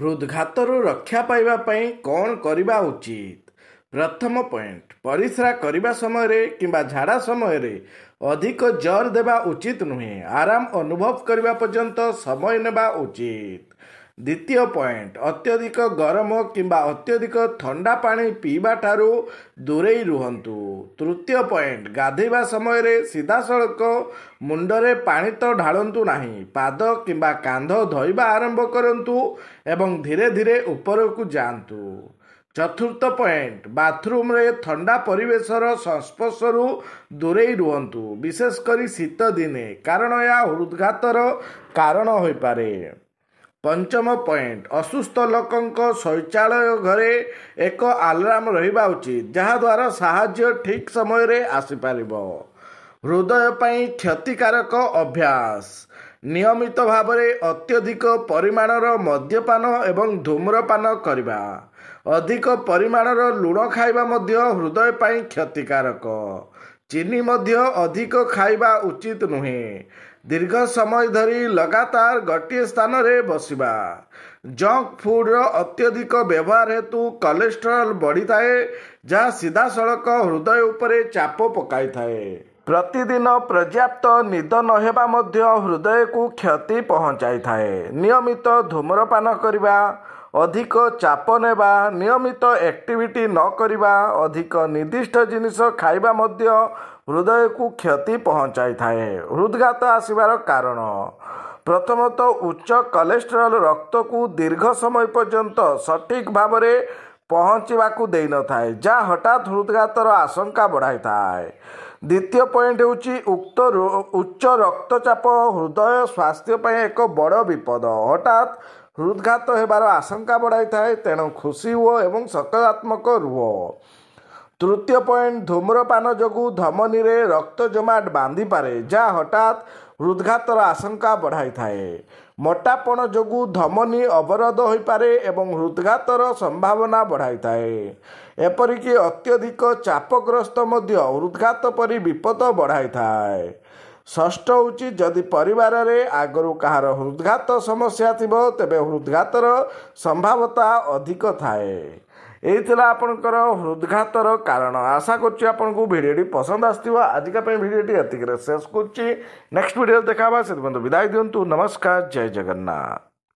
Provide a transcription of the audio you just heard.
ହୃଦ୍ଘାତରୁ ରକ୍ଷା ପାଇବା ପାଇଁ କ'ଣ କରିବା ଉଚିତ ପ୍ରଥମ ପଏଣ୍ଟ ପରିସ୍ରା କରିବା ସମୟରେ କିମ୍ବା ଝାଡ଼ା ସମୟରେ ଅଧିକ ଜର ଦେବା ଉଚିତ ନୁହେଁ ଆରାମ ଅନୁଭବ କରିବା ପର୍ଯ୍ୟନ୍ତ ସମୟ ନେବା ଉଚିତ ଦ୍ୱିତୀୟ ପଏଣ୍ଟ ଅତ୍ୟଧିକ ଗରମ କିମ୍ବା ଅତ୍ୟଧିକ ଥଣ୍ଡା ପାଣି ପିଇବା ଠାରୁ ଦୂରେଇ ରୁହନ୍ତୁ ତୃତୀୟ ପଏଣ୍ଟ ଗାଧୋଇବା ସମୟରେ ସିଧାସଳଖ ମୁଣ୍ଡରେ ପାଣି ତ ଢାଳନ୍ତୁ ନାହିଁ ପାଦ କିମ୍ବା କାନ୍ଧ ଧୋଇବା ଆରମ୍ଭ କରନ୍ତୁ ଏବଂ ଧୀରେ ଧୀରେ ଉପରକୁ ଯାଆନ୍ତୁ ଚତୁର୍ଥ ପଏଣ୍ଟ ବାଥରୁମ୍ରେ ଥଣ୍ଡା ପରିବେଶର ସଂସ୍ପର୍ଶରୁ ଦୂରେଇ ରୁହନ୍ତୁ ବିଶେଷ କରି ଶୀତ ଦିନେ କାରଣ ଏହା ହୃଦ୍ଘାତର କାରଣ ହୋଇପାରେ ପଞ୍ଚମ ପଏଣ୍ଟ ଅସୁସ୍ଥ ଲୋକଙ୍କ ଶୌଚାଳୟ ଘରେ ଏକ ଆଲାର୍ମ ରହିବା ଉଚିତ ଯାହାଦ୍ୱାରା ସାହାଯ୍ୟ ଠିକ୍ ସମୟରେ ଆସିପାରିବ ହୃଦୟ ପାଇଁ କ୍ଷତିକାରକ ଅଭ୍ୟାସ ନିୟମିତ ଭାବରେ ଅତ୍ୟଧିକ ପରିମାଣର ମଦ୍ୟପାନ ଏବଂ ଧୂମ୍ରପାନ କରିବା ଅଧିକ ପରିମାଣର ଲୁଣ ଖାଇବା ମଧ୍ୟ ହୃଦୟ ପାଇଁ କ୍ଷତିକାରକ ଚିନି ମଧ୍ୟ ଅଧିକ ଖାଇବା ଉଚିତ ନୁହେଁ ଦୀର୍ଘ ସମୟ ଧରି ଲଗାତାର ଗୋଟିଏ ସ୍ଥାନରେ ବସିବା ଜଙ୍କ ଫୁଡ଼ର ଅତ୍ୟଧିକ ବ୍ୟବହାର ହେତୁ କୋଲେଷ୍ଟ୍ରଲ ବଢ଼ିଥାଏ ଯାହା ସିଧାସଳଖ ହୃଦୟ ଉପରେ ଚାପ ପକାଇଥାଏ ପ୍ରତିଦିନ ପର୍ଯ୍ୟାପ୍ତ ନିଦ ନ ହେବା ମଧ୍ୟ ହୃଦୟକୁ କ୍ଷତି ପହଞ୍ଚାଇଥାଏ ନିୟମିତ ଧୂମ୍ରପାନ କରିବା ଅଧିକ ଚାପ ନେବା ନିୟମିତ ଆକ୍ଟିଭିଟି ନ କରିବା ଅଧିକ ନିର୍ଦ୍ଦିଷ୍ଟ ଜିନିଷ ଖାଇବା ମଧ୍ୟ ହୃଦୟକୁ କ୍ଷତି ପହଞ୍ଚାଇଥାଏ ହୃଦ୍ଘାତ ଆସିବାର କାରଣ ପ୍ରଥମତଃ ଉଚ୍ଚ କୋଲେଷ୍ଟ୍ରଲ ରକ୍ତକୁ ଦୀର୍ଘ ସମୟ ପର୍ଯ୍ୟନ୍ତ ସଠିକ୍ ଭାବରେ ପହଞ୍ଚିବାକୁ ଦେଇନଥାଏ ଯାହା ହଠାତ୍ ହୃଦ୍ଘାତର ଆଶଙ୍କା ବଢ଼ାଇଥାଏ ଦ୍ୱିତୀୟ ପଏଣ୍ଟ ହେଉଛି ଉକ୍ତ ଉଚ୍ଚ ରକ୍ତଚାପ ହୃଦୟ ସ୍ୱାସ୍ଥ୍ୟ ପାଇଁ ଏକ ବଡ଼ ବିପଦ ହଠାତ୍ ହୃଦ୍ଘାତ ହେବାର ଆଶଙ୍କା ବଢ଼ାଇଥାଏ ତେଣୁ ଖୁସି ହୁଅ ଏବଂ ସକାରାତ୍ମକ ରୁହ ତୃତୀୟ ପଏଣ୍ଟ ଧୂମ୍ରପାନ ଯୋଗୁଁ ଧମନୀରେ ରକ୍ତ ଜମାଟ ବାନ୍ଧିପାରେ ଯାହା ହଠାତ୍ ହୃଦ୍ଘାତର ଆଶଙ୍କା ବଢ଼ାଇଥାଏ ମୋଟାପଣ ଯୋଗୁଁ ଧମନୀ ଅବରୋଧ ହୋଇପାରେ ଏବଂ ହୃଦ୍ଘାତର ସମ୍ଭାବନା ବଢ଼ାଇଥାଏ ଏପରିକି ଅତ୍ୟଧିକ ଚାପଗ୍ରସ୍ତ ମଧ୍ୟ ହୃଦ୍ଘାତ ପରି ବିପଦ ବଢ଼ାଇଥାଏ ଷଷ୍ଠ ହେଉଛି ଯଦି ପରିବାରରେ ଆଗରୁ କାହାର ହୃଦ୍ଘାତ ସମସ୍ୟା ଥିବ ତେବେ ହୃଦ୍ଘାତର ସମ୍ଭାବତା ଅଧିକ ଥାଏ এই লা আপনার হৃদঘাতর কারণ আশা করছি আপনার ভিডিওটি পসন্দ আসব আজিকা ভিডিওটি এতিকি শেষ করছি নেক্সট ভিডিও দেখা হবা সে বিদায় দিও নমস্কার জয় জগন্নাথ